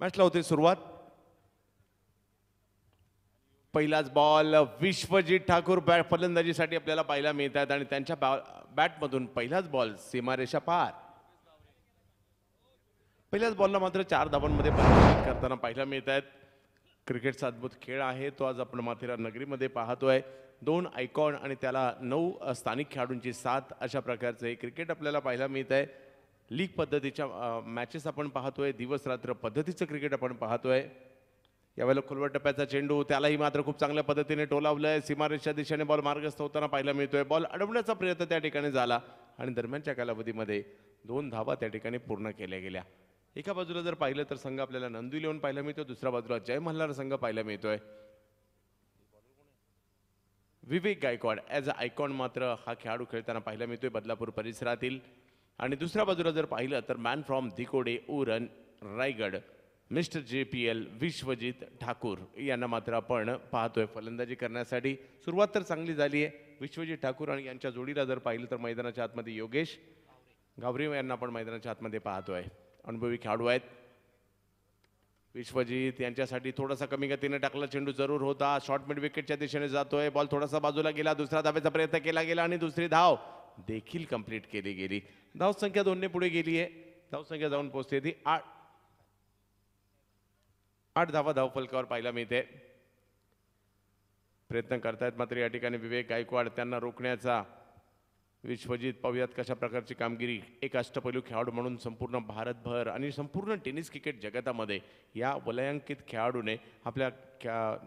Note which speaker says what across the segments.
Speaker 1: मॅचला होते सुरुवात पहिलाच बॉल विश्वजीत ठाकूर बॅट फलंदाजीसाठी आपल्याला पाहायला मिळत आहेत आणि त्यांच्या बॅटमधून पहिलाच बॉल सीमारेषा पार पहिल्याच बॉलला मात्र चार धावांमध्ये करताना पाहायला मिळत आहेत क्रिकेटचा अद्भुत खेळ आहे तो आज आपण माथेरा नगरीमध्ये पाहतोय दोन आयकॉन आणि त्याला नऊ स्थानिक खेळाडूंची सात अशा प्रकारचं हे क्रिकेट आपल्याला पाहायला मिळत आहे लीग पद्धतीच्या मॅचेस आपण पाहतोय दिवस रात्र पद्धतीचं क्रिकेट आपण पाहतोय यावेळेला खुलवट टप्प्याचा चेंडू त्यालाही मात्र खूप चांगल्या पद्धतीने टोलावलं आहे सीमारेषच्या दिशेने बॉल मार्गस्थ होताना पाहायला मिळतोय बॉल अडवण्याचा प्रयत्न त्या ठिकाणी झाला आणि दरम्यानच्या कालावधीमध्ये दोन धावा त्या ठिकाणी पूर्ण केल्या गेल्या एका बाजूला जर पाहिलं तर संघ आपल्याला नंदू लिहून पाहायला मिळतो दुसऱ्या बाजूला जय मल्हार संघ पाहायला मिळतोय Vivek Gaikwad as a icon मात्र हा खेळाडू खेळताना पाहायला मिळतोय बदलापूर परिसरातील आणि दुसऱ्या बाजूला जर पाहिलं तर man from Dhikode Uran Raigad mister J P L Vishwajit Thakur यांना मात्र आपण पाहतोय फलंदाजी करण्यासाठी सुरुवात तर चांगली झाली आहे विश्वजित ठाकूर आणि यांच्या जोडीला जर पाहिलं तर मैदानाच्या आतमध्ये योगेश गावरी यांना आपण मैदानाच्या आतमध्ये पाहतोय अनुभवी खेळाडू आहेत विश्वजित यांच्यासाठी थोडासा कमी गतीने टाकला चेंडू जरूर होता शॉर्ट मिड विकेटच्या दिशेने जातोय बॉल थोडासा बाजूला गेला दुसरा धावेचा प्रयत्न केला गेला आणि दुसरी धाव देखील कंप्लीट केली गेली धावसंख्या दोनने पुढे गेली आहे धावसंख्या जाऊन पोहोचते ती आठ आठ धावा धावफलकावर पाहायला मिळते प्रयत्न करतायत मात्र या ठिकाणी विवेक गायकवाड त्यांना रोखण्याचा विश्वजित पाहुयात कशा प्रकारची कामगिरी एक अष्टपैलू खेळाडू म्हणून संपूर्ण भारतभर आणि संपूर्ण टेनिस क्रिकेट जगतामध्ये या वलयांकित खेळाडूने आपल्या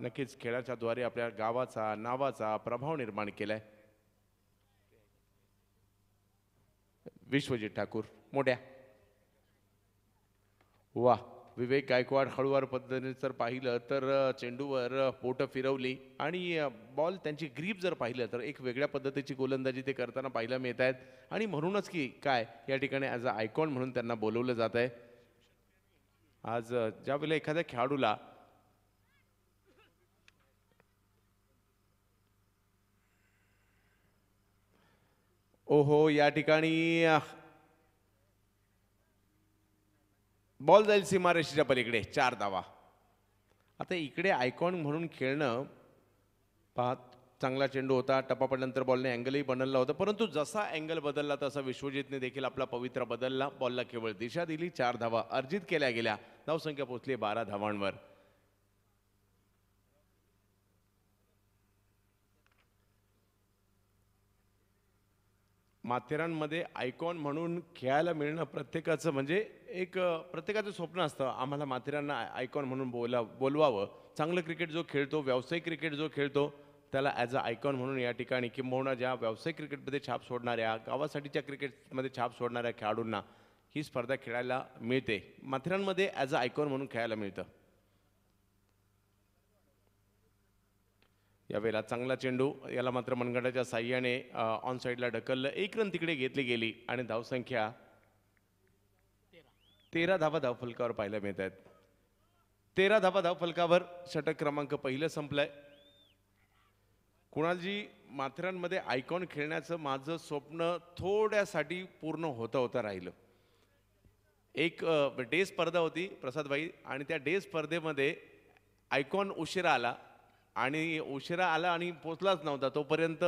Speaker 1: नक्कीच खेळाच्याद्वारे आपल्या गावाचा नावाचा प्रभाव निर्माण केला आहे विश्वजित ठाकूर मोठ्या वा विवेक गायकवाड हळूवार पद्धतीने जर पाहिलं तर चेंडूवर पोटं फिरवली आणि बॉल त्यांची ग्रीप जर पाहिलं तर एक वेगळ्या पद्धतीची गोलंदाजी ते करताना पाहायला मिळत आहेत आणि म्हणूनच की काय या ठिकाणी ॲज अ आयकॉन म्हणून त्यांना बोलवलं जात आहे आज ज्यावेळेला एखाद्या खेळाडूला ओहो या ठिकाणी बॉल जाईल सीमारेषेच्या पलीकडे चार धावा आता इकडे आयकॉन म्हणून खेळणं पहा चांगला चेंडू होता टप्पा पडल्यानंतर बॉलने अँगलही बदलला होता परंतु जसा अँगल बदलला तसा विश्वजितने देखील आपला पवित्र बदलला बॉलला केवळ दिशा दिली चार धावा अर्जित केल्या गेल्या धावसंख्या पोहोचली बारा धावांवर माथेरानमध्ये आयकॉन म्हणून खेळायला मिळणं प्रत्येकाचं म्हणजे एक प्रत्येकाचं स्वप्न असतं आम्हाला माथेरानं आयकॉन म्हणून बोला बोलवावं चांगलं क्रिकेट जो खेळतो व्यावसायिक क्रिकेट जो खेळतो त्याला ॲज अ आयकॉन म्हणून या ठिकाणी किंबहुना ज्या व्यावसायिक क्रिकेटमध्ये छाप सोडणाऱ्या गावासाठीच्या क्रिकेटमध्ये छाप सोडणाऱ्या खेळाडूंना ही स्पर्धा खेळायला मिळते माथेरानमध्ये ॲज अ आयकॉन म्हणून खेळायला मिळतं यावेळेला चांगला चेंडू याला मात्र मनगडाच्या साह्याने ऑन साईडला ढकललं एक रन तिकडे घेतली गेली आणि धावसंख्या तेरा धावा धावफलकावर पाहायला मिळत आहेत तेरा धावा धावफलकावर षटक क्रमांक पहिलं संपलाय कुणालजी माथेरानमध्ये आयकॉन खेळण्याचं माझं स्वप्न थोड्यासाठी पूर्ण होता होता राहिलं एक डे स्पर्धा होती प्रसादबाई आणि त्या डे स्पर्धेमध्ये आयकॉन उशिरा आला आणि उशिरा आला आणि पोचलाच नव्हता तोपर्यंत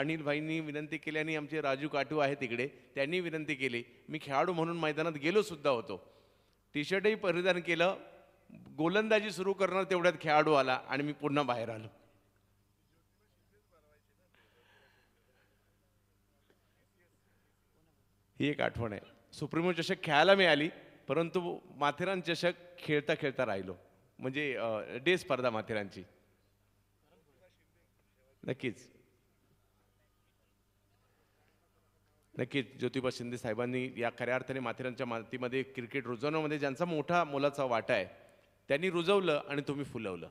Speaker 1: अनिल भाईंनी विनंती केली आणि आमचे राजू काटू आहे तिकडे त्यांनी विनंती केली मी खेळाडू म्हणून मैदानात गेलोसुद्धा होतो टी शर्टही परिधान केलं गोलंदाजी सुरू करणार तेवढ्यात खेळाडू आला आणि मी पुन्हा बाहेर आलो ही एक आठवण आहे सुप्रीमो चषक खेळायला मिळाली परंतु माथेरान चषक खेळता खेळता राहिलो म्हणजे डे स्पर्धा माथेरानची नक्कीच नक्कीच ज्योतिबा शिंदे साहेबांनी या खऱ्या अर्थाने माथेरानच्या मातीमध्ये क्रिकेट रुजवण्यामध्ये ज्यांचा मोठा मोलाचा वाटा आहे त्यांनी रुजवलं आणि तुम्ही फुलवलं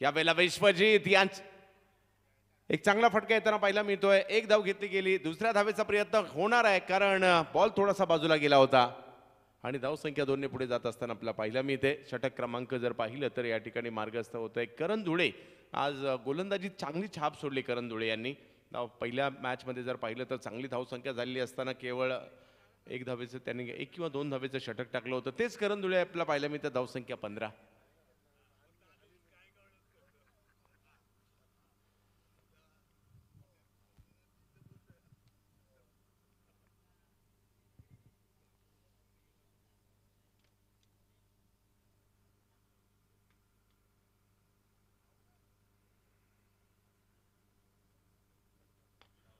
Speaker 1: यावेळेला वैश्वजीत यांच एक चांगला फटका येताना पाहिला मिळतोय एक धाव घेतली गेली दुसऱ्या धावेचा प्रयत्न होणार आहे कारण बॉल थोडासा बाजूला गेला होता आणि धावसंख्या दोन्ही पुढे जात असताना आपला पाहिला मी इथे षटक क्रमांक जर पाहिलं तर या ठिकाणी मार्गस्थ होतं आहे करण धुळे आज गोलंदाजीत चांगली छाप सोडली करण धुळे यांनी पहिल्या मॅचमध्ये जर पाहिलं तर चांगली धावसंख्या झालेली असताना केवळ एक धावेचं त्यांनी एक किंवा दोन धावेचं षटक टाकलं होतं तेच करण धुळे आपला पाहिलं मी तर धावसंख्या पंधरा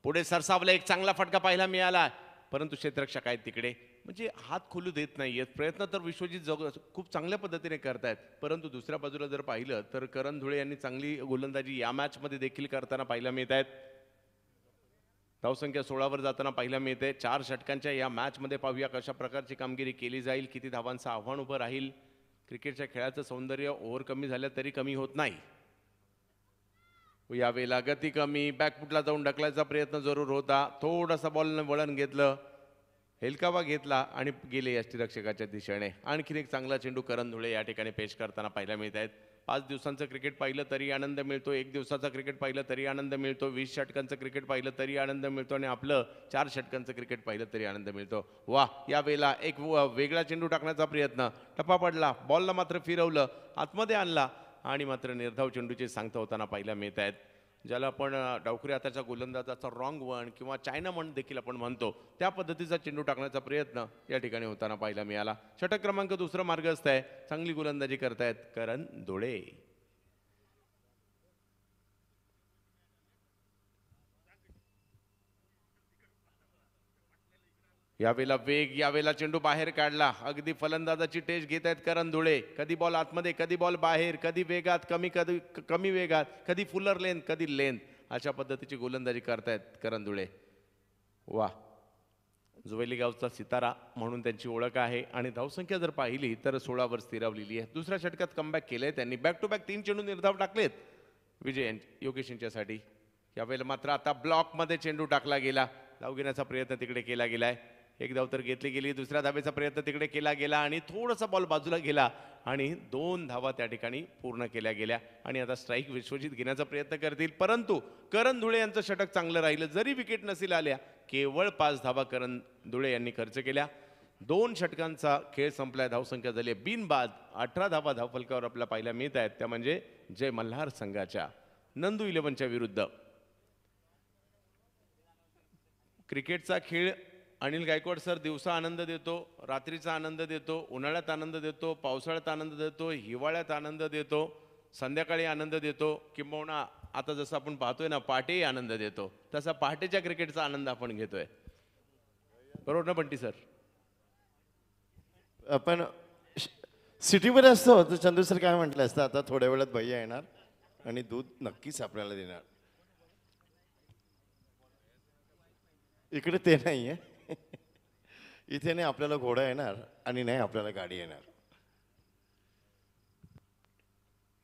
Speaker 1: पुढे सरसावला एक चांगला फटका पाहायला मिळाला परंतु क्षेत्ररक्षक आहेत तिकडे म्हणजे हात खुलू देत नाही आहेत प्रयत्न तर विश्वजित जग खूप चांगल्या पद्धतीने करतायत परंतु दुसऱ्या बाजूला जर पाहिलं तर करण धुळे यांनी चांगली गोलंदाजी या मॅचमध्ये देखील करताना पाहायला मिळत आहेत धावसंख्या सोळावर जाताना पाहायला मिळते चार षटकांच्या या मॅचमध्ये पाहूया कशा प्रकारची कामगिरी केली जाईल किती धावांचं आव्हान उभं राहील क्रिकेटच्या खेळाचं सौंदर्य ओव्हर कमी झालं तरी कमी होत नाही यावेळेला गती कमी बॅकफुटला जाऊन ढकलायचा प्रयत्न जरूर होता थोडासा बॉलनं वळण घेतलं हेलकावा घेतला आणि गेले यष्टीरक्षकाच्या दिशेने आणखीन एक चांगला चेंडू करण धुळे या ठिकाणी पेश करताना पाहायला मिळत आहेत पाच दिवसांचं क्रिकेट पाहिलं तरी आनंद मिळतो एक दिवसाचा क्रिकेट पाहिलं तरी आनंद मिळतो वीस षटकांचं क्रिकेट पाहिलं तरी आनंद मिळतो आणि आपलं चार षटकांचं क्रिकेट पाहिलं तरी आनंद मिळतो वा यावेळेला एक वेगळा चेंडू टाकण्याचा प्रयत्न टप्पा पडला बॉलला मात्र फिरवलं आतमध्ये आणला आणि मात्र निर्धाव चेंडूचे सांगता होताना पाहायला मिळत आहेत ज्याला आपण डावखरी हाताचा गोलंदाजाचा रॉंग वन किंवा चायना म्हण देखील आपण म्हणतो त्या पद्धतीचा चेंडू टाकण्याचा प्रयत्न या ठिकाणी होताना पाहायला मिळाला षटक क्रमांक दुसरा मार्ग असत आहे चांगली गोलंदाजी करतायत करण धुळे यावेळेला वेग यावेळेला चेंडू बाहेर काढला अगदी फलंदाजाची टेस्ट घेत आहेत करण धुळे कधी बॉल आतमध्ये कधी बॉल बाहेर कधी वेगात कमी कधी कमी वेगात कधी फुलर लेन कधी लेन अशा पद्धतीची गोलंदाजी करतायत करण धुळे वा जुवेली गावचा सितारा म्हणून त्यांची ओळख आहे आणि धावसंख्या जर पाहिली तर सोळावर स्थिरावलेली आहे दुसऱ्या षटकात कमबॅक केलंय त्यांनी बॅक टू बॅक तीन चेंडू निर्धाव टाकलेत विजय योगेश यांच्यासाठी यावेळेला मात्र आता ब्लॉकमध्ये चेंडू टाकला गेला धाव घेण्याचा प्रयत्न तिकडे केला गेलाय एक धाव तर घेतली गेली दुसऱ्या धावेचा प्रयत्न तिकडे केला गेला आणि थोडासा बॉल बाजूला गेला आणि दोन धावा त्या ठिकाणी पूर्ण केल्या गेल्या आणि आता स्ट्राईक विश्वजित घेण्याचा प्रयत्न करतील परंतु करण धुळे यांचं षटक चांगलं राहिलं जरी विकेट नसेल आल्या केवळ पाच धावा करण धुळे यांनी खर्च केल्या दोन षटकांचा खेळ संपलाय धावसंख्या झाली बिनबाद अठरा धावा धावफलकावर आपल्या पाहायला मिळत आहेत त्या म्हणजे जय मल्हार संघाच्या नंदू इलेव्हनच्या विरुद्ध क्रिकेटचा खेळ अनिल गायकवाड सर दिवसा आनंद देतो रात्रीचा आनंद देतो उन्हाळ्यात आनंद देतो पावसाळ्यात आनंद देतो हिवाळ्यात आनंद देतो संध्याकाळी आनंद देतो किंबहुना आता जसं आपण पाहतोय ना पहाटेही आनंद देतो तसा पहाटेच्या क्रिकेटचा आनंद
Speaker 2: आपण घेतोय बरोबर ना बंटी सर आपण सिटीमध्ये असतो तर चंदू सर काय म्हटलं असतं आता थोड्या वेळात भैया येणार आणि दूध नक्कीच आपल्याला देणार इकडे ते नाही आहे इथे नाही आपल्याला घोडा येणार आणि नाही आपल्याला गाडी येणार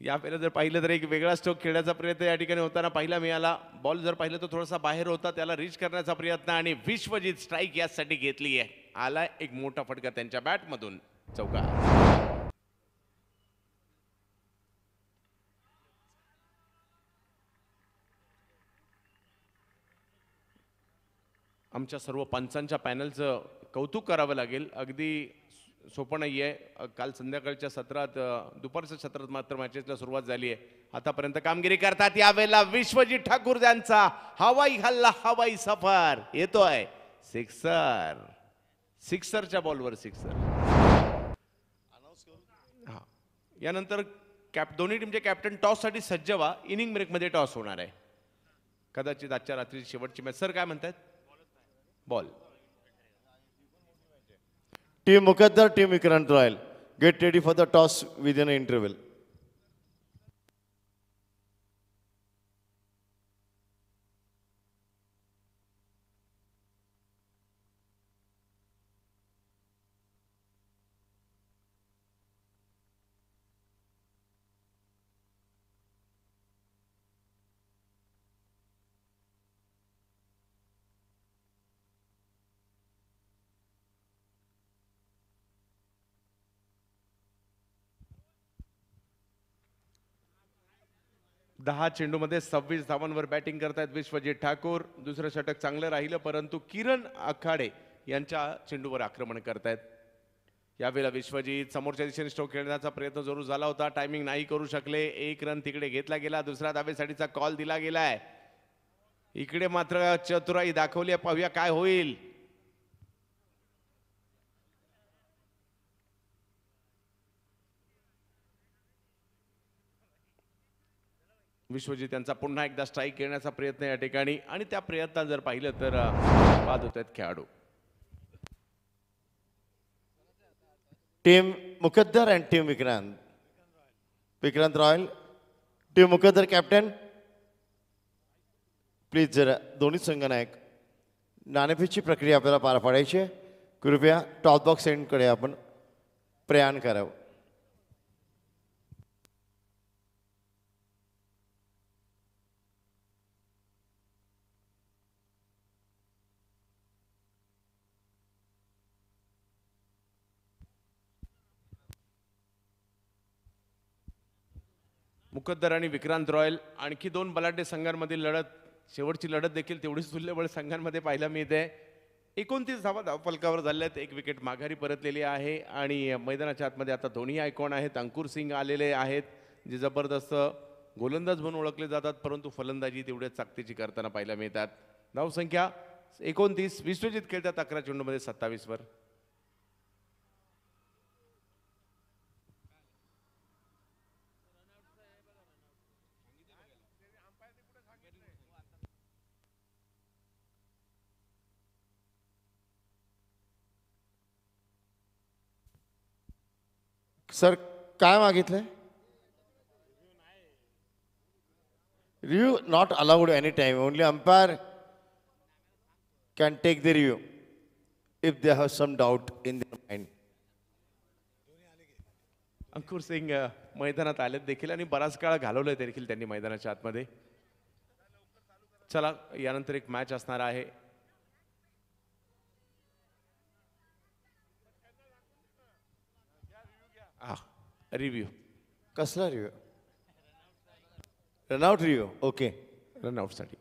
Speaker 2: या फेऱ्या जर पाहिलं तर एक वेगळा
Speaker 1: स्ट्रोक खेळण्याचा प्रयत्न या ठिकाणी होताना पाहिला मिळाला बॉल जर पाहिलं तर थोडासा बाहेर होता त्याला रीच करण्याचा प्रयत्न आणि विश्वजित स्ट्राईक यासाठी घेतली आहे आला एक मोठा फटका त्यांच्या बॅटमधून चौका आमच्या सर्व पंचांच्या पॅनलचं कौतुक करावं लागेल अगदी सोपं नाही आहे काल संध्याकाळच्या सत्रात दुपारच्या सत्रात मात्र मॅचेसला सुरुवात झाली आहे आतापर्यंत कामगिरी करतात यावेळेला विश्वजीत ठाकूर यांचा हवाई हल्ला हवाई सफर येतोय सिक्सर सिक्सरच्या बॉलवर सिक्सर हां यानंतर कॅप दोन्ही टीमचे कॅप्टन टॉससाठी सज्ज व्हा इनिंग ब्रेकमध्ये टॉस होणार आहे कदाचित आजच्या रात्री शेवटची मॅच सर काय म्हणतात
Speaker 2: ball Team Mukaddar, Team Vikrant Royal, get ready for the toss within an interval.
Speaker 1: दहा चेंडूमध्ये सव्वीस धावांवर बॅटिंग करतायत विश्वजित ठाकूर दुसरं षटक चांगलं राहिलं परंतु किरण आखाडे यांच्या चेंडूवर आक्रमण करतायत यावेळेला विश्वजीत समोरच्या दिशेने स्ट्रोक खेळण्याचा प्रयत्न जरूर झाला होता टायमिंग नाही करू शकले एक रन तिकडे घेतला गेला दुसऱ्या धावेसाठीचा कॉल दिला गेलाय इकडे मात्र चतुराई दाखवली पाहूया काय होईल विश्वजीत यांचा पुन्हा एकदा स्ट्राईक करण्याचा प्रयत्न या ठिकाणी आणि त्या प्रयत्नात जर पाहिलं तर
Speaker 2: बाद होत आहेत खेळाडू team Mukaddar and team Vikrant Vikrant royal team Mukaddar captain please जरा दोन्ही संघनायक नाणेफेची प्रक्रिया आपल्याला पार पाडायची कृपया टॉप बॉक्स एंडकडे आपण प्रयाण करावं
Speaker 1: मुकद्दर आणि विक्रांत रॉयल आणखी दोन बलाढ्य संघांमधील लढत शेवटची लढत देखील तेवढीच तुल्यबळ संघांमध्ये पाहायला मिळते एकोणतीस धावा धावफलकावर झाले आहेत एक विकेट माघारी परतलेली आहे आणि मैदानाच्या आतमध्ये आता दोन्ही आयकॉन आहेत अंकुर सिंग आलेले आहेत जे जबरदस्त गोलंदाज म्हणून ओळखले जातात परंतु फलंदाजी तेवढ्याच चाकतीची करताना पाहायला मिळतात धावसंख्या एकोणतीस विश्वजित खेळतात अकरा चेंडूमध्ये सत्तावीसवर
Speaker 2: सर काय मागितलंय review not allowed any time only umpire can take the review if they have some doubt in their mind
Speaker 1: Ankur Singh मैदानात आलेत देखील आणि बराच काळ घालवलंय देखील त्यांनी मैदानाच्या आतमध्ये चला यानंतर एक मॅच असणार आहे
Speaker 2: Ah, review. Kasla review. Run out review. Okay. Run out study.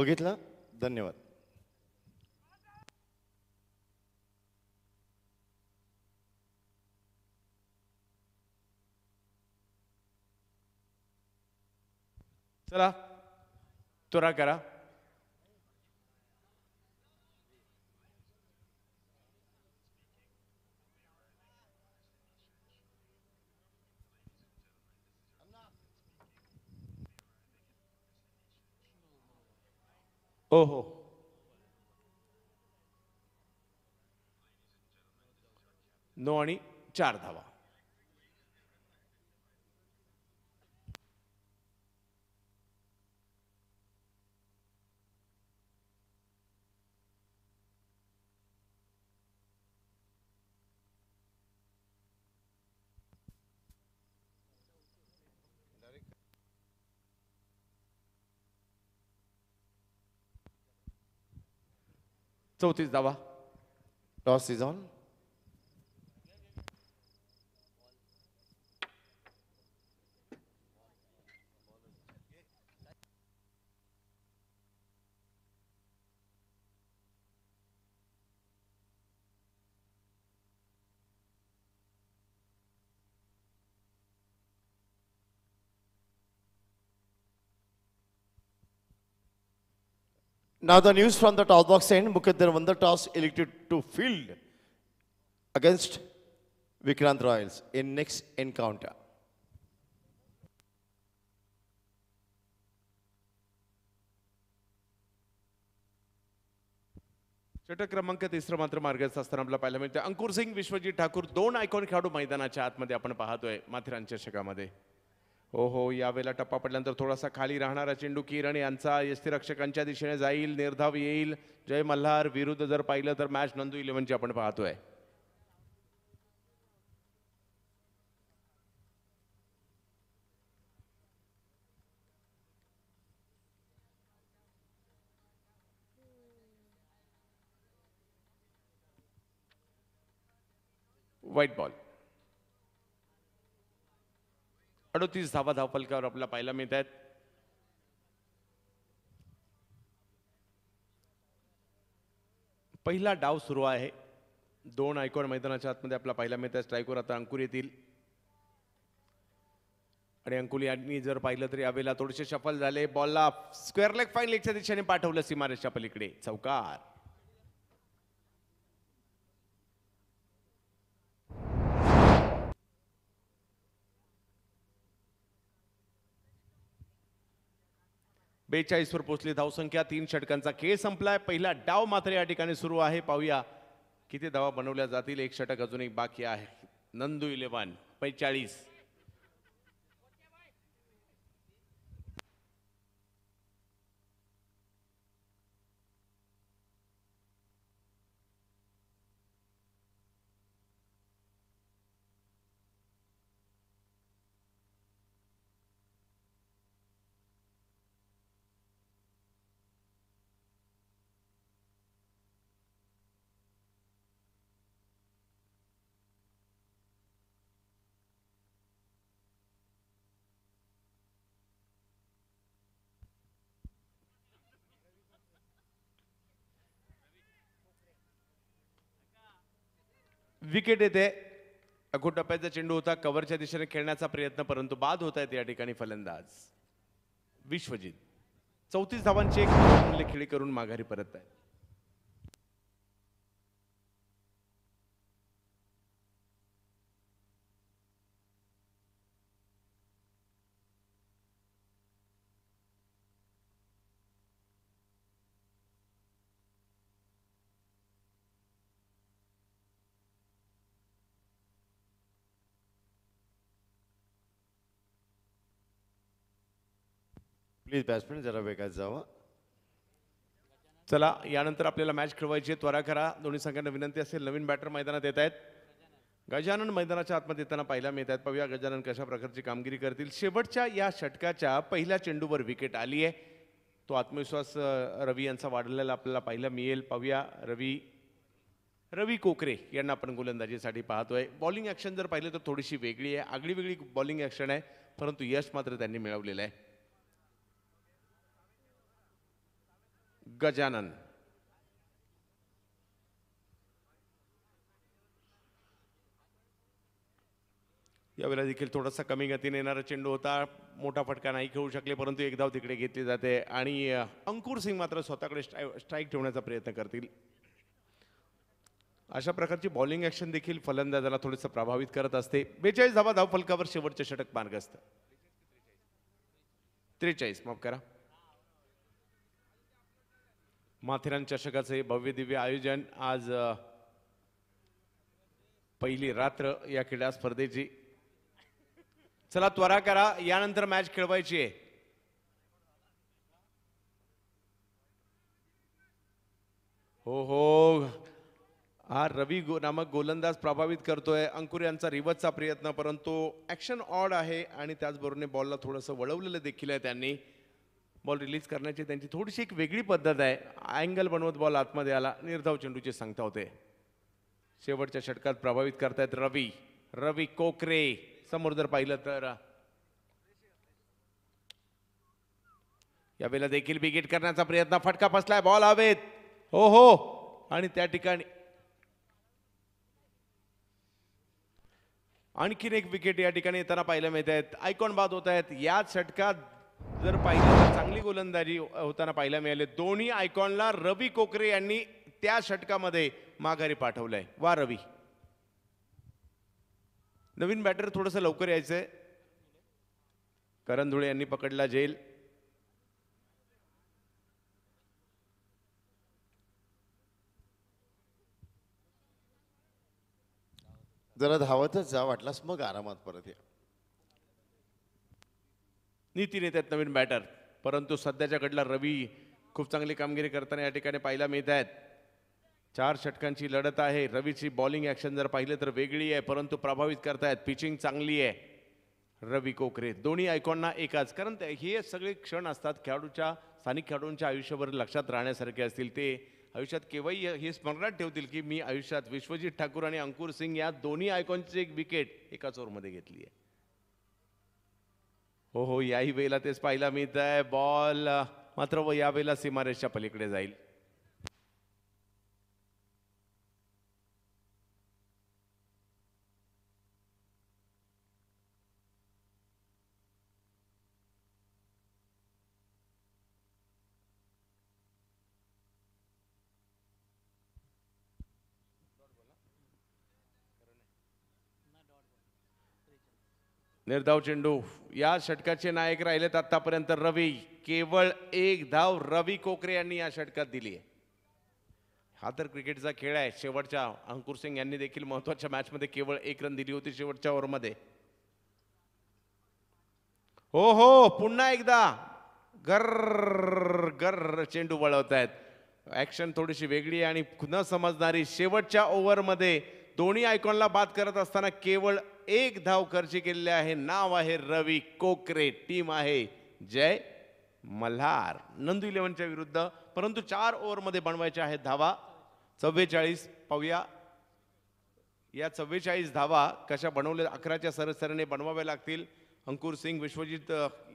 Speaker 2: बघितलं धन्यवाद
Speaker 1: चला तुरा करा ओहो नऊ आणि चार धावा
Speaker 2: Chauth is Dawah. Loss is on. Now the news from the toss box saying Mukherjee won toss, elected to field against Vikrant Royals in next encounter.
Speaker 1: Shatak Isra Tisra Mantra Margaret Sastra Parliament, Ankur Singh Vishwajit Thakur Don Iconic Haadu Maidana Chaat Madhya Apan Pahadu Hai Mathirancha Shaka Madhya हो हो यावेळेला टप्पा पडल्यानंतर थोडासा खाली राहणारा चेंडू किरण यांचा यष्टीरक्षकांच्या दिशेने जाईल निर्धाव येईल जय मल्हार विरुद्ध जर पाहिलं तर मॅच नंदू इलेव्हनची आपण पाहतोय व्हाईट बॉल अडतीस धावा धावपलकावर आपल्याला पाहायला मिळत आहेत पहिला डाव सुरू आहे दोन आयकॉन मैदानाच्या आतमध्ये आपला पाहायला मिळत आहे स्ट्राईकवर आता अंकुर येतील आणि अंकुल यांनी जर पाहिलं तरी अवेला थोडेसे शफल झाले बॉलला स्क्वेअर लेग फाईन लेगच्या दिशेने पाठवलं सीमारेषा पलीकडे चौकार बेचाळीसवर पोहोचली धावसंख्या तीन षटकांचा खेळ संपलाय पहिला डाव मात्र या ठिकाणी सुरू आहे पाहूया किती धावा बनवल्या जातील एक षटक अजून एक बाकी आहे नंदू इलेवन पैचाळीस विकेट येते अखूट टप्प्याचा चेंडू होता कव्हरच्या दिशेने खेळण्याचा प्रयत्न परंतु बाद होत आहेत या ठिकाणी फलंदाज विश्वजित चौतीस धावांची एक खेळी करून माघारी परत आहेत
Speaker 2: प्लीज बॅट्समॅन जरा वेगात जावा
Speaker 1: चला यानंतर आपल्याला मॅच खेळवायची त्वरा करा दोन्ही संघांना विनंती असेल नवीन बॅटर मैदानात येत आहेत गजानन मैदानाच्या आतमध्ये येताना पाहायला मिळत आहेत पाहूया गजानन कशा प्रकारची कामगिरी करतील शेवटच्या या षटकाच्या पहिल्या चेंडूवर विकेट आली आहे तो आत्मविश्वास रवी यांचा वाढलेला आपल्याला पाहिला मिळेल पाहूया रवी रवी कोकरे यांना आपण गोलंदाजीसाठी पाहतोय बॉलिंग ॲक्शन जर पाहिलं तर थोडीशी वेगळी आहे आगळी वेगळी बॉलिंग ॲक्शन आहे परंतु यश मात्र त्यांनी मिळवलेलं आहे गजानन यावेळेला देखील थोडासा कमी गतीने येणारा चेंडू होता मोठा फटका नाही खेळू शकले परंतु एक धाव तिकडे घेतली जाते आणि अंकुर सिंग मात्र स्वतःकडे स्ट्राय स्ट्राईक ठेवण्याचा प्रयत्न करतील अशा प्रकारची बॉलिंग ॲक्शन देखील फलंदाजाला थोडंसं प्रभावित करत असते बेचाळीस धावा धाव फलकावर शेवटचे षटक मार्ग असतं त्रेचाळीस माफ करा माथेरान चषकाचे भव्य दिव्य आयोजन आज पहिली रात्र या क्रीडा स्पर्धेची चला त्वरा करा यानंतर मॅच खेळवायची आहे हो हो हा रवी गो नामक गोलंदाज प्रभावित करतोय अंकुर यांचा रिवजचा प्रयत्न परंतु ऍक्शन ऑड आहे आणि त्याचबरोबर बॉलला थोडंसं वळवलेलं देखील आहे त्यांनी बॉल रिलीज करण्याची त्यांची थोडीशी एक वेगळी पद्धत आहे अँगल बनवत बॉल आतमध्ये आला निर्धाव चेंडूचे सांगता होते शेवटच्या षटकात प्रभावित करतायत रवी रवी कोकरे समोर जर पाहिलं तर यावेळेला देखील बिगेट करण्याचा प्रयत्न फटका फसलाय बॉल हवेत हो हो आणि त्या ठिकाणी आणखीन एक विकेट या ठिकाणी येताना पाहायला मिळत आहेत आयकॉन बाद होत आहेत या षटकात जर पाहिलं चांगली गोलंदाजी होताना पाहायला मिळाली दोन्ही आयकॉनला रवी कोकरे यांनी त्या षटकामध्ये माघारी पाठवलंय वा रवी नवीन बॅटर थोडस लवकर यायचंय करण धुळे यांनी पकडला जेल
Speaker 2: जरा धावतच जा वाटलास मग आरामात परत या
Speaker 1: नीतीने नेत्यात नवीन बॅटर परंतु सध्याच्याकडला रवी खूप चांगली कामगिरी करताना या ठिकाणी पाहायला मिळत आहेत चार षटकांची लढत आहे रवीची बॉलिंग ॲक्शन जर पाहिलं तर वेगळी आहे परंतु प्रभावित करतायत पिचिंग चांगली आहे रवी कोकरे दोन्ही आयकॉनना एकाच कारण हे सगळे क्षण असतात खेळाडूच्या स्थानिक खेळाडूंच्या आयुष्यावर लक्षात राहण्यासारखे असतील ते आयुष्यात केव्हाही हे स्मरणात ठेवतील की मी आयुष्यात विश्वजित ठाकूर आणि अंकुर सिंग या दोन्ही आयकॉनचे एक विकेट एकाच ओव्हरमध्ये घेतली आहे हो हो याही वेळेला तेच पाहिला मी आहे बॉल मात्र व यावेळेला सीमारेशच्या पलीकडे जाईल निर्धाव चेंडू या षटकाचे नायक राहिलेत आतापर्यंत रवी केवळ एक धाव रवी कोकरे यांनी या षटकात दिली आहे हा तर क्रिकेटचा खेळ आहे शेवटच्या अंकुर सिंग यांनी देखील महत्वाच्या मॅचमध्ये केवळ एक रन दिली होती शेवटच्या ओव्हरमध्ये हो हो पुन्हा एकदा गर गर चेंडू वळवत आहेत ॲक्शन थोडीशी वेगळी आणि न समजणारी शेवटच्या ओव्हरमध्ये दोन्ही आयकॉनला बाद करत असताना केवळ एक धाव खर्ची केलेली आहे नाव आहे रवी कोकरे टीम आहे जय मल्हार नंदू इलेव्हनच्या विरुद्ध परंतु चार ओव्हरमध्ये बनवायचे आहेत धावा चव्वेचाळीस पाहूया या चव्वेचाळीस धावा कशा बनवल्या अकराच्या सरसरीने बनवाव्या लागतील अंकुर सिंग विश्वजित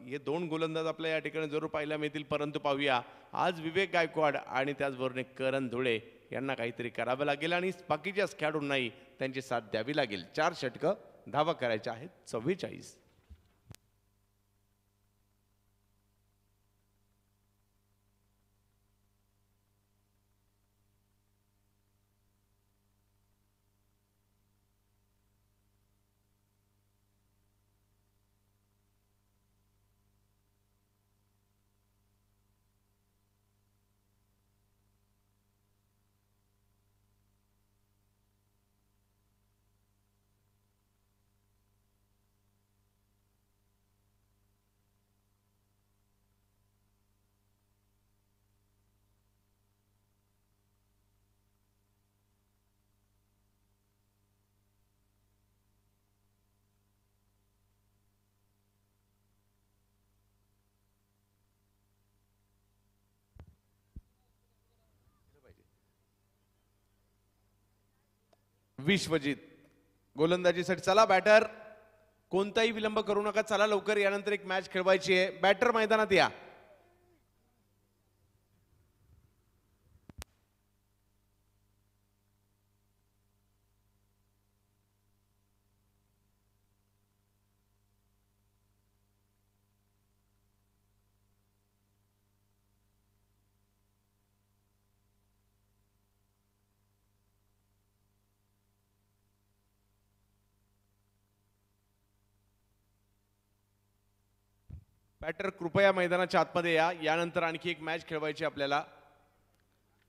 Speaker 1: हे दोन गोलंदाज आपल्या या ठिकाणी जरूर पाहायला मिळतील परंतु पाहूया आज विवेक गायकवाड आणि त्याचबरोबर करण धुळे यांना काहीतरी करावं लागेल आणि बाकीच्याच खेळाडूंनाही त्यांची साथ द्यावी लागेल चार षटकं धावा करायच्या आहेत चव्वेचाळीस विश्वजित गोलंदाजीसाठी चला बॅटर कोणताही विलंब करू नका चला लवकर यानंतर एक मॅच खेळवायची आहे बॅटर मैदानात या बॅटर कृपया मैदानाच्या आतमध्ये या यानंतर आणखी एक मॅच खेळवायची आपल्याला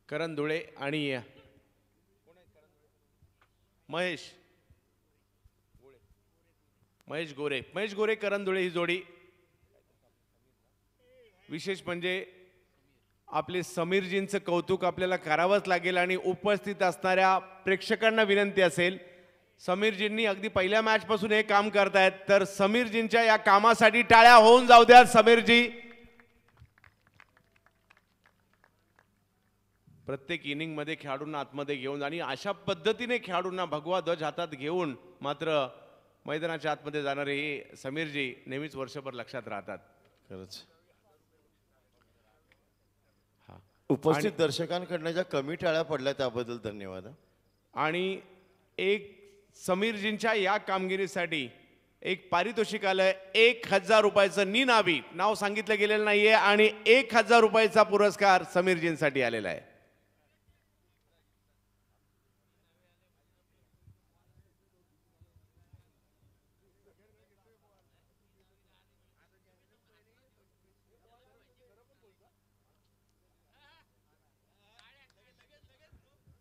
Speaker 1: करण धुळे आणि महेश महेश गोरे महेश गोरे करण धुळे ही जोडी विशेष म्हणजे आपले समीरजींचं कौतुक आपल्याला करावंच लागेल आणि उपस्थित असणाऱ्या प्रेक्षकांना विनंती असेल समीरजींनी अगदी पहिल्या मॅचपासून हे काम करतायत तर समीरजींच्या या कामासाठी टाळ्या होऊन जाऊ द्या समीरजी प्रत्येक इनिंगमध्ये खेळाडूंना आतमध्ये घेऊन आणि अशा पद्धतीने खेळाडूंना भगवा ध्वज हातात घेऊन मात्र मैदानाच्या आतमध्ये जाणारे हे समीरजी नेहमीच वर्षभर लक्षात राहतात
Speaker 2: खरंच उपस्थित दर्शकांकडनं ज्या कमी टाळ्या पडल्या त्याबद्दल धन्यवाद आणि एक
Speaker 1: समीरजींच्या या कामगिरीसाठी एक पारितोषिक आलंय एक हजार रुपयाचं निनावी नाव सांगितलं गेलेलं नाहीये आणि एक हजार रुपयाचा पुरस्कार समीरजींसाठी आलेला आहे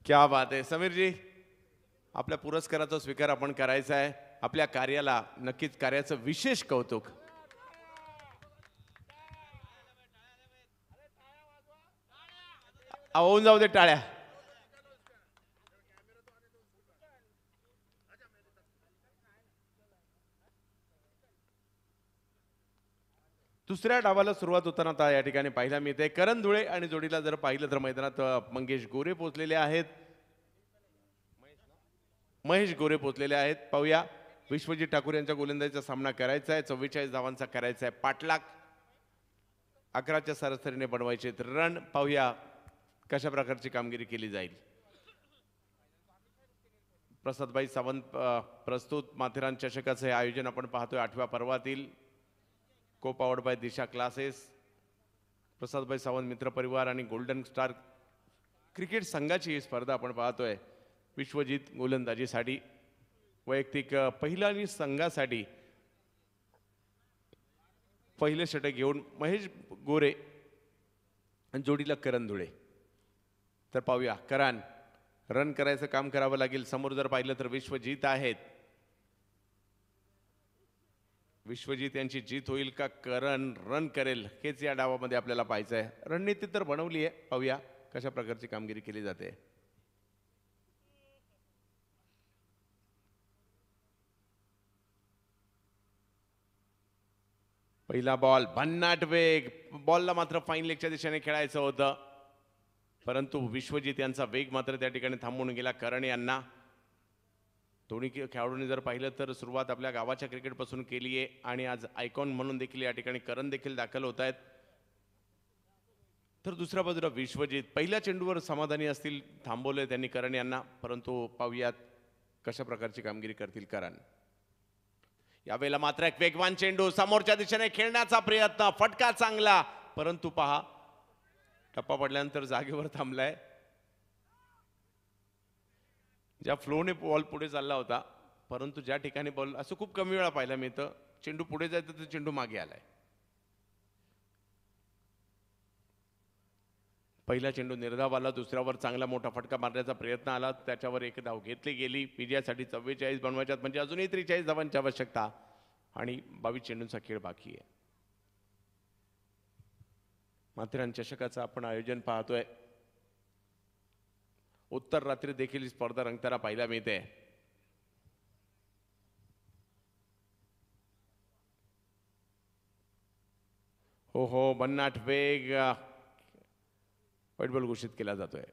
Speaker 1: क्या बात आहे समीरजी आपल्या पुरस्काराचा स्वीकार आपण करायचा आहे आपल्या कार्याला नक्कीच कार्याचं विशेष कौतुक होऊन जाऊ दे टाळ्या दुसऱ्या डावाला सुरुवात होताना आता या ठिकाणी पाहायला मिळते करण धुळे आणि जोडीला जर पाहिलं तर मैदानात मंगेश गोरे पोचलेले आहेत महेश गोरे पोचलेले आहेत पाहूया विश्वजीत ठाकूर यांच्या गोलंदाजीचा सामना करायचा आहे चव्वेचाळीस धावांचा करायचा आहे पाठलाग अकराच्या सरासरीने बनवायचे रन पाहूया कशा प्रकारची कामगिरी केली जाईल प्रसादबाई सावंत प्रस्तुत माथेरान चषकाचं हे आयोजन आपण पाहतोय आठव्या पर्वातील co powered by Disha classes Prasadbai Sawant मित्रपरिवार आणि गोल्डन स्टार क्रिकेट संघाची ही स्पर्धा आपण पाहतोय विश्वजित गोलंदाजीसाठी वैयक्तिक पहिला आणि संघासाठी पहिले षटक घेऊन महेश गोरे आणि जोडीला करण धुळे तर पाहूया करान रन करायचं काम करावं लागेल समोर जर पाहिलं तर विश्वजीत आहेत विश्वजीत यांची जीत होईल का करण रन करेल हेच या डावामध्ये आपल्याला पाहायचं आहे रणनीती तर बनवली आहे पाहूया कशा प्रकारची कामगिरी केली जाते पहिला बॉल भन्नाट वेग बॉलला मात्र फाईन लेगच्या दिशेने खेळायचं होतं परंतु विश्वजित यांचा वेग मात्र त्या ठिकाणी थांबून गेला करण यांना दोन्ही खेळाडूंनी जर पाहिलं तर सुरुवात आपल्या गावाच्या क्रिकेटपासून केली आहे आणि आज आयकॉन म्हणून देखील या ठिकाणी करण देखील दाखल होत आहेत तर दुसऱ्या बाजूला विश्वजित पहिल्या चेंडूवर समाधानी असतील थांबवले त्यांनी करण यांना परंतु पाहुयात कशा प्रकारची कामगिरी करतील करण यावेळेला मात्र एक वेगवान चेंडू समोरच्या दिशेने खेळण्याचा प्रयत्न फटका चांगला परंतु पहा टप्पा पडल्यानंतर जागेवर थांबलाय ज्या फ्लोने बॉल पुढे चालला होता परंतु ज्या ठिकाणी बॉल असं खूप कमी वेळा मी तर चेंडू पुढे जायचं तर चेंडू मागे आलाय पहिला चेंडू निर्धाव आला दुसऱ्यावर चांगला मोठा फटका मारण्याचा प्रयत्न आला त्याच्यावर एक धाव घेतली गेली विजयासाठी चव्वेचाळीस बनवायच्यात म्हणजे अजूनही त्रेचाळीस धावांची आवश्यकता आणि बावीस चेंडूंचा खेळ बाकी आहे मात्र चषकाचं आपण आयोजन पाहतोय उत्तर रात्री देखील स्पर्धा रंगताना पाहायला मिळते हो हो बन्नाट वेग वाईटबॉल घोषित केला जातोय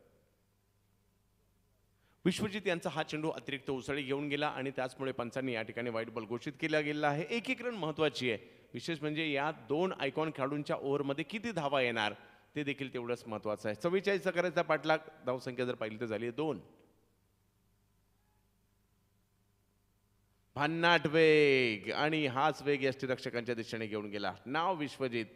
Speaker 1: विश्वजित यांचा हा चेंडू अतिरिक्त उसळी घेऊन गेला आणि त्याचमुळे पंचांनी या ठिकाणी व्हाईट बॉल घोषित केला गेला आहे एक एक रन महत्वाची आहे विशेष म्हणजे या दोन आयकॉन खेळाडूंच्या ओव्हरमध्ये किती धावा येणार ते देखील तेवढंच महत्वाचं आहे चव्वेचाळीस अकराचा पाठलाग धावसंख्या जर पाहिली तर झाली दोन भन्नाट वेग आणि हाच वेग रक्षकांच्या दिशेने घेऊन गेला नाव विश्वजित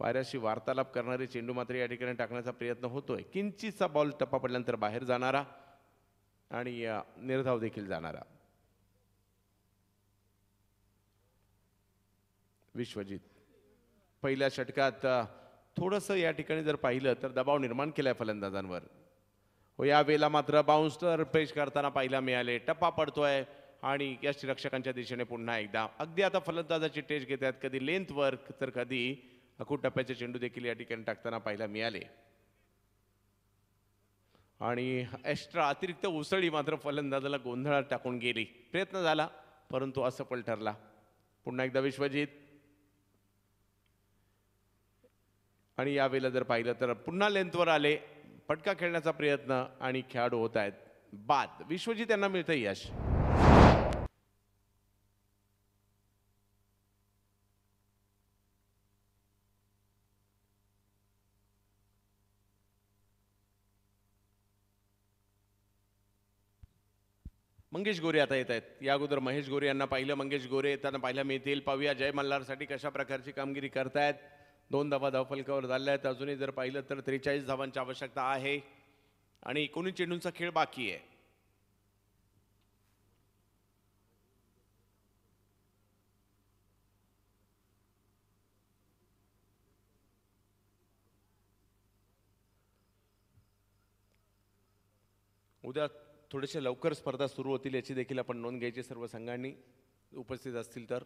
Speaker 1: वाऱ्याशी वार्तालाप करणारे चेंडू मात्र या ठिकाणी टाकण्याचा प्रयत्न होतोय किंचितचा बॉल टप्पा पडल्यानंतर बाहेर जाणारा आणि निर्धाव देखील जाणारा विश्वजित पहिल्या षटकात थोडंसं या ठिकाणी जर पाहिलं तर दबाव निर्माण केलाय फलंदाजांवर हो वेळेला मात्र बाउन्सर पेश करताना पाहायला मिळाले टप्पा पडतोय आणि रक्षकांच्या दिशेने पुन्हा एकदा अगदी आता फलंदाजाची टेस्ट घेतात कधी लेंथ वर्क तर कधी अखूट टप्प्याचे चेंडू देखील या ठिकाणी टाकताना पाहायला मिळाले आणि एक्स्ट्रा अतिरिक्त उसळी मात्र फलंदाजाला गोंधळात टाकून गेली प्रयत्न झाला परंतु असफल ठरला पुन्हा एकदा विश्वजित आणि यावेळेला जर पाहिलं तर पुन्हा लेंथवर आले पटका खेळण्याचा प्रयत्न आणि खेळाडू होत आहेत बाद विश्वजित यांना मिळतं यश मंगेश गोरे आता येत आहेत या अगोदर महेश गोरे यांना पाहिलं मंगेश गोरे येताना पाहिलं मिळतील पाहूया जय मल्हारसाठी कशा प्रकारची कामगिरी करतायत दोन धावा धावफलकावर झाल्या आहेत अजूनही जर पाहिलं तर त्रेचाळीस धावांची आवश्यकता आहे आणि एकोणीस चेंडूंचा खेळ बाकी आहे उद्या थोडेसे लवकर स्पर्धा सुरू होतील याची देखील आपण नोंद घ्यायची सर्व संघांनी उपस्थित असतील तर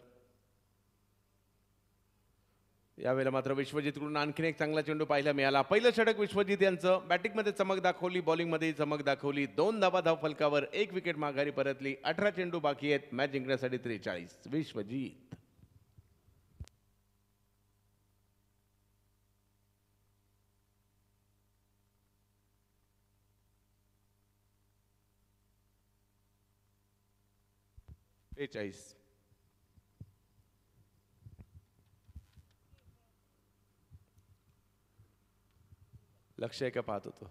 Speaker 1: यावेळेला मात्र विश्वजितकडून आणखीन एक चांगला चेंडू पाहायला मिळाला पहिलं षटक विश्वजित यांचं बॅटिंगमध्ये चमक दाखवली बॉलिंगमध्ये चमक दाखवली दोन धाबा धाव फलकावर एक विकेट माघारी परतली अठरा चेंडू बाकी आहेत मॅच जिंकण्यासाठी त्रेचाळीस विश्वजित लक्ष आहे का पाहत होतो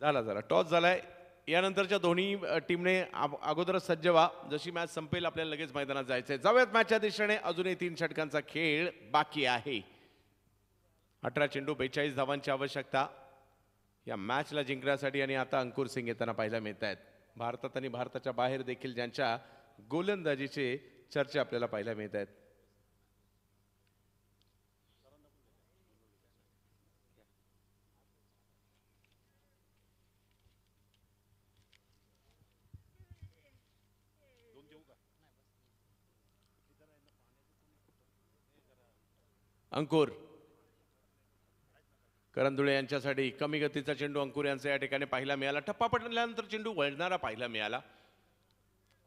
Speaker 1: झाला झाला टॉस झालाय यानंतरच्या दोन्ही टीमने अगोदर सज्ज व्हा जशी मॅच संपेल आपल्याला लगेच मैदानात जायचंय जाऊयात मॅचच्या दिशेने अजूनही तीन षटकांचा खेळ बाकी आहे अठरा चेंडू बेचाळीस धावांची आवश्यकता या मॅचला जिंकण्यासाठी आणि आता अंकुर सिंग येताना पाहायला मिळत आहेत भारतात आणि भारताच्या बाहेर देखील ज्यांच्या गोलंदाजीचे चर्चा आपल्याला पाहायला मिळत आहेत अंकुर करंदुळे यांच्यासाठी कमी गतीचा चेंडू अंकुर यांचा या ठिकाणी पाहायला मिळाला टप्पा पडल्यानंतर चेंडू वळणारा पाहायला मिळाला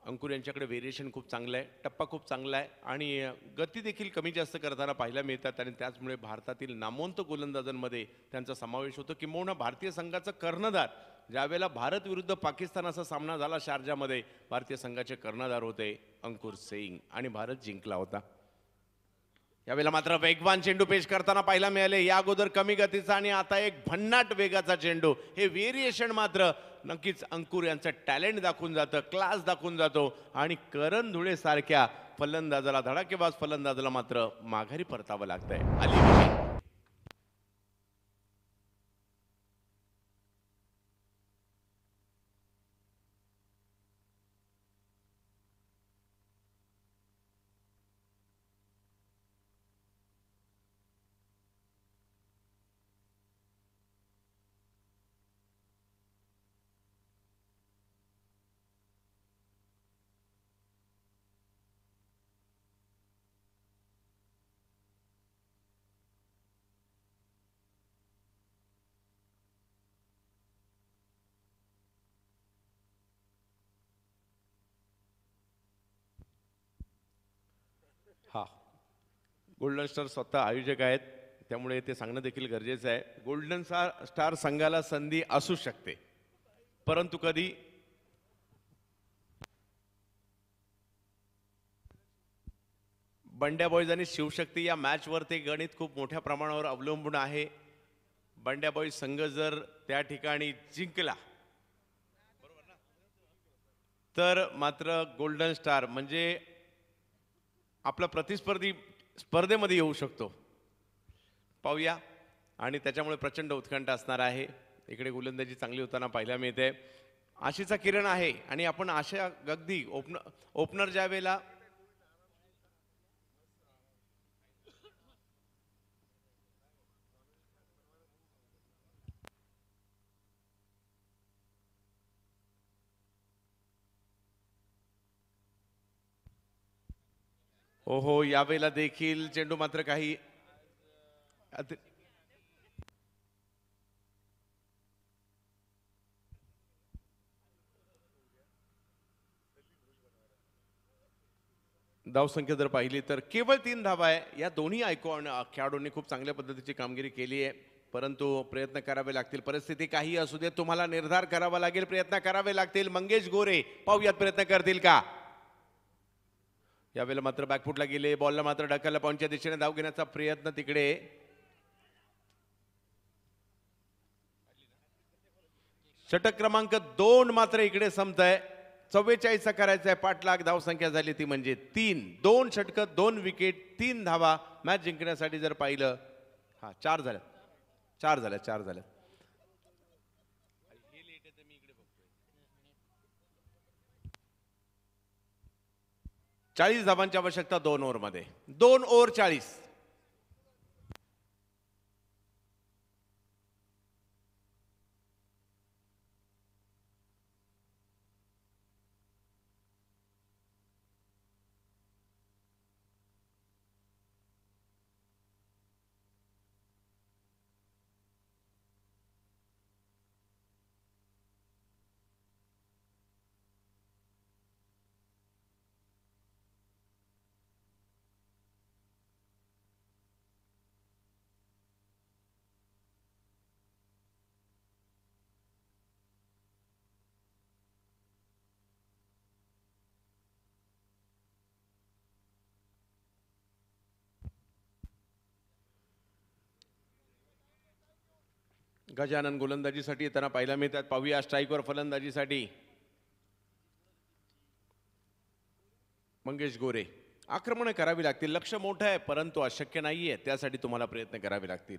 Speaker 1: अंकुर यांच्याकडे वेरिएशन खूप चांगलं आहे टप्पा खूप चांगला आहे आणि गती देखील कमी जास्त करताना पाहायला मिळतात आणि त्याचमुळे भारतातील नामवंत गोलंदाजांमध्ये त्यांचा समावेश होतो किंबहुना भारतीय संघाचा कर्णधार ज्यावेळेला भारत विरुद्ध पाकिस्तान असा सामना झाला शारजामध्ये भारतीय संघाचे कर्णधार होते अंकुर सिंग आणि भारत जिंकला होता यावेळेला मात्र वेगवान चेंडू पेश करताना पाहायला मिळाले या अगोदर कमी गतीचा आणि आता एक भन्नाट वेगाचा चेंडू हे व्हेरिएशन मात्र नक्कीच अंकुर यांचं टॅलेंट दाखवून जातं क्लास दाखवून जातो आणि करण धुळे सारख्या फलंदाजाला धडाकेबाज फलंदाजाला मात्र माघारी परतावं लागतंय अली हा गोल्डन स्टार स्वतः आयोजक आहेत त्यामुळे ते सांगणं देखील गरजेचं आहे गोल्डन स्टार स्टार संघाला संधी असू शकते परंतु कधी बंड्या बॉईज आणि शिवशक्ती या मॅचवर ते गणित खूप मोठ्या प्रमाणावर अवलंबून आहे बंड्या बॉईज संघ जर त्या ठिकाणी जिंकला तर मात्र गोल्डन स्टार म्हणजे आपला प्रतिस्पर्धी स्पर्धेमध्ये येऊ शकतो पाहूया आणि त्याच्यामुळे प्रचंड उत्कंठ असणार आहे इकडे गोलंदाजी चांगली होताना पाहायला मिळते आशेचा किरण आहे आणि आपण आशा अगदी ओपन ओपनर ज्या वेळेला ओहो यावेळेला देखील चेंडू मात्र काही संख्या जर पाहिली तर केवळ तीन धावा आहे या दोन्ही ऐकून खेळाडूंनी खूप चांगल्या पद्धतीची कामगिरी केली आहे परंतु प्रयत्न करावे लागतील परिस्थिती काही असू दे तुम्हाला निर्धार करावा लागेल प्रयत्न करावे लागतील मंगेश गोरे पाहूयात प्रयत्न करतील का यावेळेला मात्र बॅकफुटला गेले बॉलला मात्र ढकलला पॉईंटच्या दिशेने धाव घेण्याचा प्रयत्न तिकडे षटक क्रमांक दोन मात्र इकडे संपत आहे चव्वेचाळीसचा करायचा आहे लाख धावसंख्या झाली ती म्हणजे तीन दोन षटक दोन विकेट तीन धावा मॅच जिंकण्यासाठी जर पाहिलं हा चार झाल्या चार झाल्या चार झाल्या चाळीस धाबांची आवश्यकता दोन ओव्हरमध्ये दोन ओव्हर चाळीस गजानन गोलंदाजीसाठी येताना पाहायला मिळतात पाहूया स्ट्राईकवर फलंदाजीसाठी मंगेश गोरे आक्रमण करावी लागतील लक्ष मोठं आहे परंतु अशक्य नाही आहे त्यासाठी तुम्हाला प्रयत्न करावे लागतील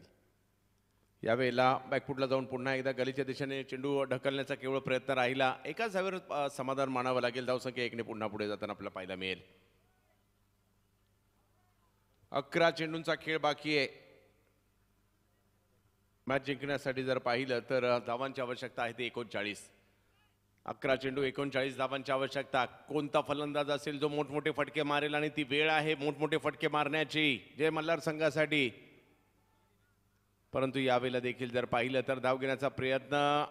Speaker 1: यावेळेला बॅकफुटला जाऊन पुन्हा एकदा गलीच्या दिशेने चेंडू ढकलण्याचा केवळ प्रयत्न राहिला एकाच जागेवर समाधान मानावं लागेल धावसंख्या एकने पुन्हा पुढे जाताना आपल्याला पाहायला मिळेल अकरा चेंडूंचा खेळ बाकी आहे मॅच जिंकण्यासाठी जर पाहिलं तर धावांची आवश्यकता आहे ती एकोणचाळीस अकरा चेंडू एकोणचाळीस धावांची आवश्यकता कोणता फलंदाज असेल जो मोठमोठे फटके मारेल आणि ती वेळ आहे मोठमोठे फटके मारण्याची जय मल्हार संघासाठी परंतु यावेळेला देखील जर पाहिलं तर धाव घेण्याचा प्रयत्न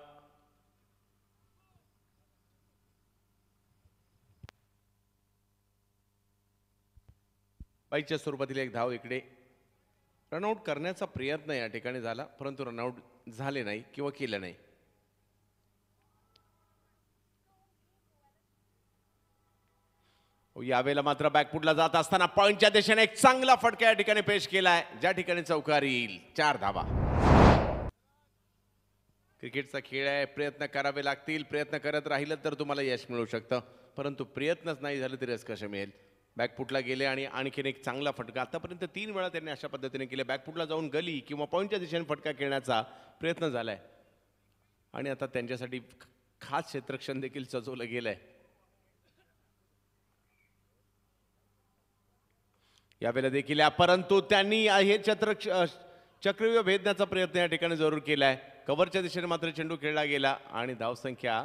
Speaker 1: बाईच्या स्वरूपातील एक धाव इकडे रनआउट करण्याचा प्रयत्न या ठिकाणी झाला परंतु रनआउट झाले नाही किंवा केलं नाही हो, यावेळेला मात्र बॅकपुटला जात असताना पॉईंटच्या दिशेने एक चांगला फटका या ठिकाणी पेश केलाय ज्या ठिकाणी चौकार येईल चार धावा क्रिकेटचा खेळ आहे प्रयत्न करावे लागतील प्रयत्न करत राहिलं तर तुम्हाला यश मिळू शकतं परंतु प्रयत्नच नाही झाले तरी यश कसं मिळेल बॅकफुटला गेले आणि आणखीन एक चांगला फटका आतापर्यंत तीन वेळा त्यांनी अशा पद्धतीने केले बॅकफुटला जाऊन गली किंवा पॉईंटच्या दिशेने फटका खेळण्याचा प्रयत्न झाला आहे आणि आता त्यांच्यासाठी खास क्षेत्रक्षण देखील सजवलं गेलं आहे यावेळेला देखील परंतु त्यांनी हे चत्रक्ष चक्रव्यूह भेदण्याचा प्रयत्न या ठिकाणी जरूर केला आहे कव्हरच्या दिशेने मात्र चेंडू खेळला गेला आणि धावसंख्या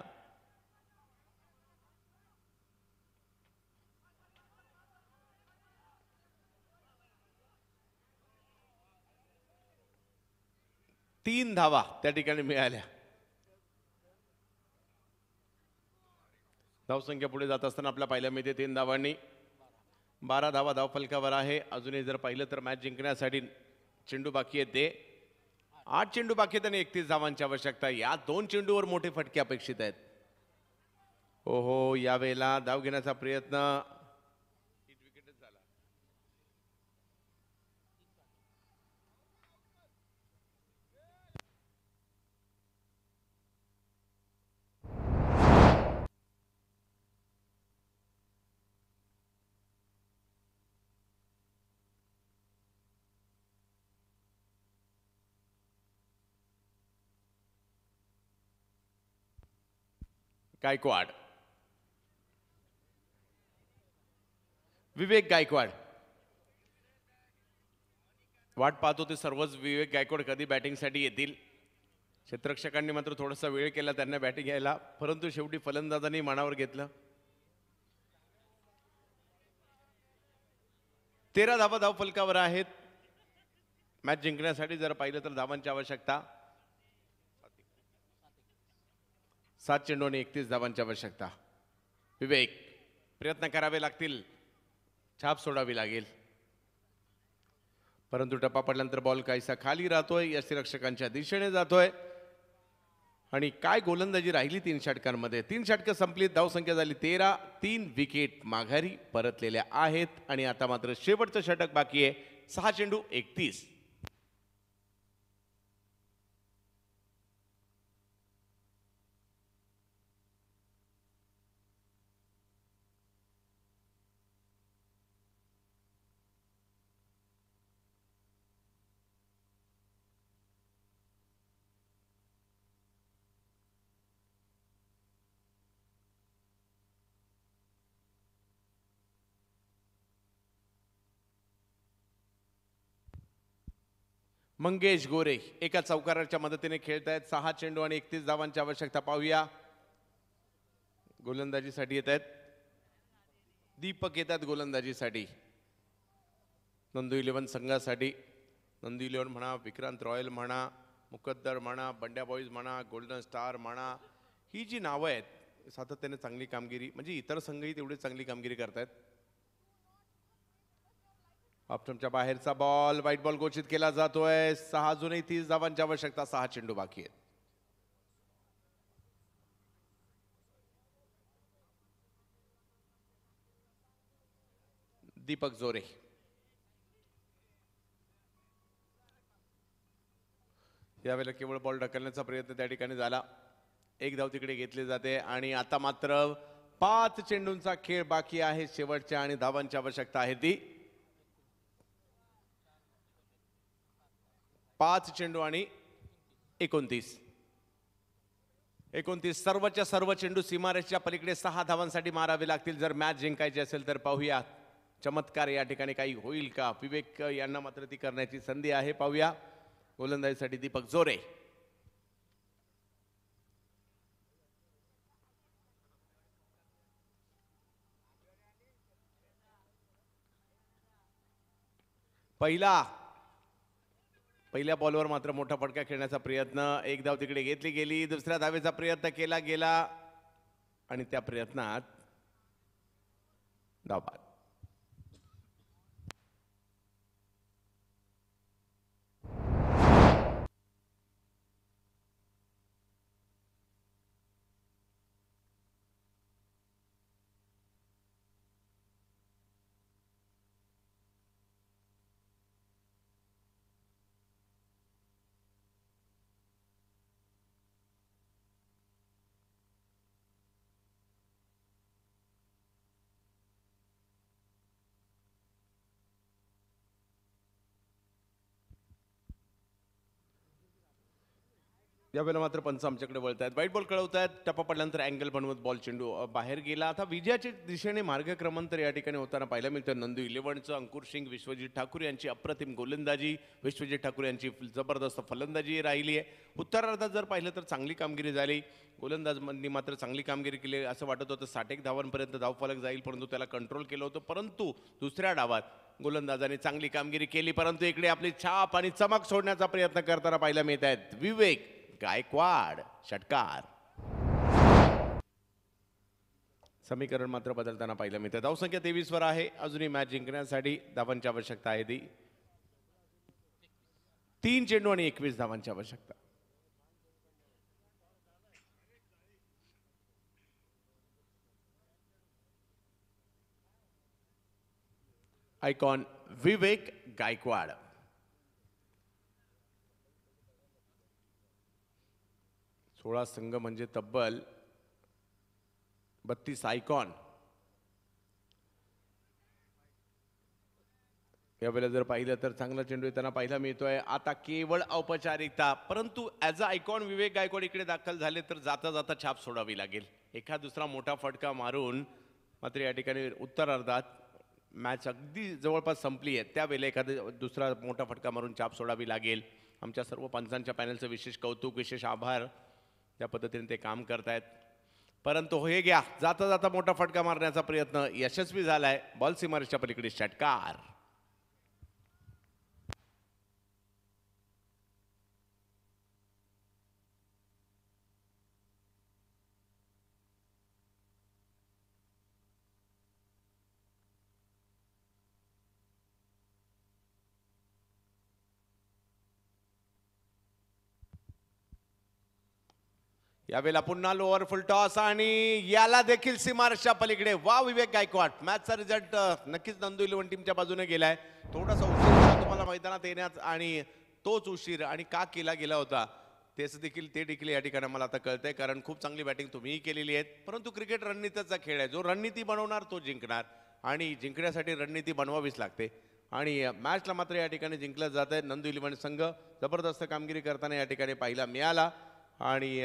Speaker 1: तीन धावा त्या ठिकाणी मिळाल्या धावसंख्या पुढे जात असताना आपल्या पाहिल्या मिळते तीन धावांनी बारा धावा धावफलकावर आहे अजूनही जर पाहिलं तर मॅच जिंकण्यासाठी चेंडू बाकी येते आठ चेंडू बाकी आणि एकतीस धावांची आवश्यकता या दोन चेंडूवर मोठे फटके अपेक्षित आहेत ओहो या यावेळेला धाव घेण्याचा प्रयत्न गायकवाड विवेक गायकवाड वाट पाहतो ते सर्वच विवेक गायकवाड कधी बॅटिंगसाठी येतील क्षेत्रक्षकांनी मात्र थोडासा वेळ केला त्यांना बॅटिंग यायला परंतु शेवटी फलंदाजांनी मानावर घेतलं तेरा धावा धाव फलकावर आहेत मॅच जिंकण्यासाठी जर पाहिलं तर धावांची आवश्यकता सात चेंडू आणि एकतीस धावांची आवश्यकता विवेक प्रयत्न करावे लागतील छाप सोडावी लागेल परंतु टप्पा पडल्यानंतर बॉल काहीसा खाली राहतोय रक्षकांच्या दिशेने जातोय आणि काय गोलंदाजी राहिली तीन षटकांमध्ये तीन षटकं संपली संख्या झाली तेरा तीन विकेट माघारी परतलेल्या आहेत आणि आता मात्र शेवटचं षटक बाकी आहे सहा चेंडू एकतीस मंगेश गोरे एका चौकाराच्या मदतीने खेळत आहेत सहा चेंडू आणि एकतीस धावांची आवश्यकता पाहूया गोलंदाजीसाठी येत आहेत दीपक येतात गोलंदाजीसाठी नंदू इलेव्हन संघासाठी नंदू इलेव्हन म्हणा विक्रांत रॉयल म्हणा मुकद्दर म्हणा बंड्या बॉईज म्हणा गोल्डन स्टार म्हणा ही जी नावं आहेत सातत्याने चांगली कामगिरी म्हणजे इतर संघही तेवढी चांगली कामगिरी करत आहेत अपटमच्या बाहेरचा बॉल व्हाईट बॉल घोषित केला जातोय सहा अजूनही तीस धावांची आवश्यकता सहा चेंडू बाकी आहेत दीपक जोरे यावेळेला केवळ बॉल ढकलण्याचा प्रयत्न त्या ठिकाणी झाला एक धाव तिकडे घेतली जाते आणि आता मात्र पाच चेंडूंचा खेळ बाकी आहे शेवटच्या आणि धावांची आवश्यकता आहे ती पाच चेंडू आणि एकोणतीस एकोणतीस सर्वच्या सर्व चेंडू सीमारेषच्या पलीकडे सहा धावांसाठी मारावे लागतील जर मॅच जिंकायची असेल तर पाहूया चमत्कार या ठिकाणी काही होईल का विवेक यांना मात्र ती करण्याची संधी आहे पाहूया गोलंदाजीसाठी दीपक जोरे पहिला पहिल्या बॉलवर मात्र मोठा फटका खेळण्याचा प्रयत्न एक धाव तिकडे घेतली गेली दुसऱ्या धावेचा प्रयत्न केला गेला आणि त्या प्रयत्नात धावबाद यावेळेला मात्र पंच आमच्याकडे वळत आहेत वाईट बॉल कळवत आहेत टप्पा पडल्यानंतर अँगल बनवत बॉल चेंडू बाहेर गेला आता विजयाच्या दिशेने मार्गक्रमण तर या ठिकाणी होताना पाहायला मिळतं नंदू इलेव्हनचं अंकुर सिंग विश्वजीत ठाकूर यांची अप्रतिम गोलंदाजी विश्वजीत ठाकूर यांची जबरदस्त फलंदाजी राहिली आहे उत्तरार्धात जर पाहिलं तर चांगली कामगिरी झाली गोलंदाजांनी मात्र चांगली कामगिरी केली असं वाटत होतं साठेक धावांपर्यंत धावफलक जाईल परंतु त्याला कंट्रोल केलं होतं परंतु दुसऱ्या डावात गोलंदाजाने चांगली कामगिरी केली परंतु इकडे आपली छाप आणि चमक सोडण्याचा प्रयत्न करताना पाहायला मिळत आहेत विवेक गायकवाड षटकार समीकरण मात्र बदलताना पाहिलं मिळतं धावसंख्या वर आहे अजूनही मॅच जिंकण्यासाठी धावांची आवश्यकता आहे ती तीन चेंडू आणि एकवीस धावांची आवश्यकता आयकॉन विवेक गायकवाड सोळा संघ म्हणजे तब्बल बत्तीस आयकॉन यावेळेला जर पाहिलं तर चांगला चेंडू येताना पाहायला मिळतोय आता केवळ औपचारिकता परंतु as a icon Vivek Gaikwad इकडे दाखल झाले तर जाता जाता छाप सोडावी लागेल एखाद दुसरा मोठा फटका मारून मात्र या ठिकाणी उत्तरार्धात मॅच अगदी जवळपास संपली आहे त्यावेळेला एखादा दुसरा मोठा फटका मारून छाप सोडावी लागेल आमच्या सर्व पंचांच्या पॅनलचं विशेष कौतुक विशेष आभार त्या पद्धतीने ते काम करतायत परंतु हे घ्या जाता जाता मोठा फटका मारण्याचा प्रयत्न यशस्वी झालाय बॉल सिमारच्या पलीकडे षटकार यावेळेला पुन्हा लोअर फुल टॉस आणि याला देखील सीमारशा पलीकडे वा विवेक गायकवाड मॅचचा रिझल्ट नक्कीच नंदू इलेव्हन टीमच्या बाजूने गेलाय थोडासा उशीर तुम्हाला मैदानात येण्यात आणि तोच उशीर आणि का केला गेला होता तेच देखील ते देखील या ठिकाणी मला आता कळतंय कारण खूप चांगली बॅटिंग तुम्हीही केलेली आहे परंतु क्रिकेट रणनीतीचा खेळ आहे जो रणनीती बनवणार तो जिंकणार आणि जिंकण्यासाठी रणनीती बनवावीच लागते आणि मॅचला मात्र या ठिकाणी जिंकलं जात आहे नंदू इलेव्हन संघ जबरदस्त कामगिरी करताना या ठिकाणी पाहायला मिळाला आणि